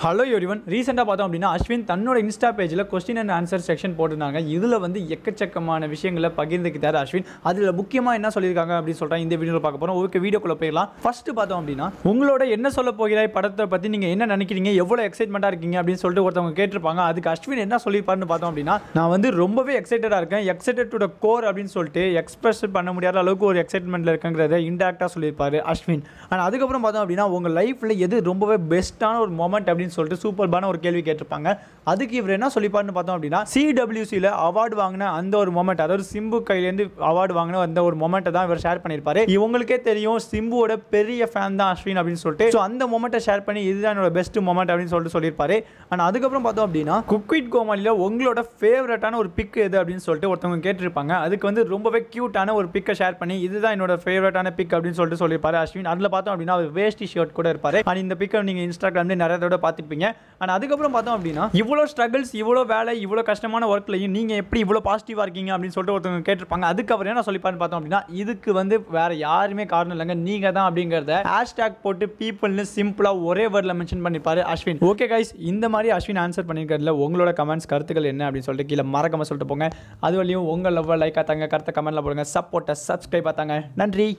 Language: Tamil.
ஹலோ எவ்ரிவன் ரீசெண்டாக பார்த்தோம் அப்படின்னா அஸ்வின் தன்னோட இன்ஸ்டா பேஜில் கொஸ்டின் அண்ட் ஆன்சர் செக்ஷன் போட்டிருந்தாங்க இதில் வந்து எக்கச்சக்கமான விஷயங்களை பகிர்ந்துக்கிட்டார் அஸ்வின் அதில் முக்கியமாக என்ன சொல்லியிருக்காங்க அப்படின்னு சொல்கிறேன் இந்த வீடியோவில் பார்க்க போகிறோம் ஓகே வீடியோக்குள்ளே போயிடலாம் ஃபஸ்ட்டு பார்த்தோம் அப்படின்னா உங்களோட என்ன சொல்ல போகிறாய் படத்தை பற்றி நீங்கள் என்ன நினைக்கிறீங்க எவ்வளோ எக்ஸைட்மெண்ட்டாக இருக்கீங்க அப்படின்னு சொல்லிட்டு ஒருத்தவங்க கேட்டிருப்பாங்க அதுக்கு அஸ்வின் என்ன சொல்லியிருப்பாருன்னு பார்த்தோம் அப்படின்னா நான் வந்து ரொம்பவே எக்ஸைட்டடாக இருக்கேன் எக்ஸைட்டட் டு கோர் அப்படின்னு சொல்லிட்டு எக்ஸ்பிரஸ் பண்ண முடியாத அளவுக்கு ஒரு எக்ஸைட்மெண்ட்டில் இருக்குங்கிறத இன்டாக்டாக சொல்லியிருப்பார் அஸ்வின் ஆனால் அதுக்கப்புறம் பார்த்தோம் அப்படின்னா உங்கள் லைஃப்பில் எது ரொம்பவே பெஸ்ட்டான ஒரு மொமெண்ட் அப்படின்னு அப்படின்னு சொல்லிட்டு சூப்பர்பான ஒரு கேள்வி கேட்டிருப்பாங்க அதுக்கு இவர் என்ன சொல்லிப்பாருன்னு பார்த்தோம் அப்படின்னா சிடபிள்யூசியில் அவார்டு வாங்கின அந்த ஒரு மொமெண்ட் அதாவது சிம்பு கையிலேருந்து அவார்டு வாங்கின அந்த ஒரு மொமெண்ட்டை தான் இவர் ஷேர் பண்ணியிருப்பாரு இவங்களுக்கே தெரியும் சிம்புவோட பெரிய ஃபேன் தான் அஸ்வின் அப்படின்னு சொல்லிட்டு ஸோ அந்த மொமெண்ட்டை ஷேர் பண்ணி இதுதான் என்னோட பெஸ்ட் மொமெண்ட் அப்படின்னு சொல்லிட்டு சொல்லியிருப்பாரு ஆனால் அதுக்கப்புறம் பார்த்தோம் அப்படின்னா குக்விட் கோமாலியில் உங்களோட ஃபேவரட்டான ஒரு பிக் எது அப்படின்னு சொல்லிட்டு ஒருத்தவங்க கேட்டிருப்பாங்க அதுக்கு வந்து ரொம்பவே க்யூட்டான ஒரு பிக்கை ஷேர் பண்ணி இதுதான் என்னோட ஃபேவரட்டான பிக் அப்படின்னு சொல்லிட்டு சொல்லியிருப்பாரு அஸ்வின் அதில் பார்த்தோம் அப்படின்னா அவர் வேஷ்டி ஷர்ட் கூட இருப்பார் அண்ட் இந்த பிக்கை நீங்கள் இன்ஸ்டாகிராம்லேயே நிறைய தடவை பார்த்து பார்த்துப்பீங்க ஆனால் அதுக்கப்புறம் பார்த்தோம் அப்படின்னா இவ்வளோ ஸ்ட்ரகிள்ஸ் இவ்வளோ வேலை இவ்வளோ கஷ்டமான ஒர்க்லையும் நீங்கள் எப்படி இவ்வளோ பாசிட்டிவாக இருக்கீங்க அப்படின்னு சொல்லிட்டு ஒருத்தவங்க கேட்டிருப்பாங்க அதுக்கப்புறம் என்ன சொல்லிப்பான்னு பார்த்தோம் அப்படின்னா இதுக்கு வந்து வேற யாருமே காரணம் இல்லைங்க நீங்கள் தான் அப்படிங்கிறத ஹேஷ்டேக் போட்டு பீப்புள்னு சிம்பிளாக ஒரே வேர்டில் மென்ஷன் பண்ணிப்பாரு அஸ்வின் ஓகே கைஸ் இந்த மாதிரி அஸ்வின் ஆன்சர் பண்ணியிருக்கிறதுல உங்களோட கமெண்ட்ஸ் கருத்துக்கள் என்ன அப்படின்னு சொல்லிட்டு கீழே மறக்காம சொல்லிட்டு போங்க அது வழியும் உங்கள் லவ்வாக லைக் ஆத்தாங்க கருத்தை கமெண்ட்டில் போடுங்க சப்போர்ட்டை சப்ஸ்கிரைப் பார்த்தாங்க நன்றி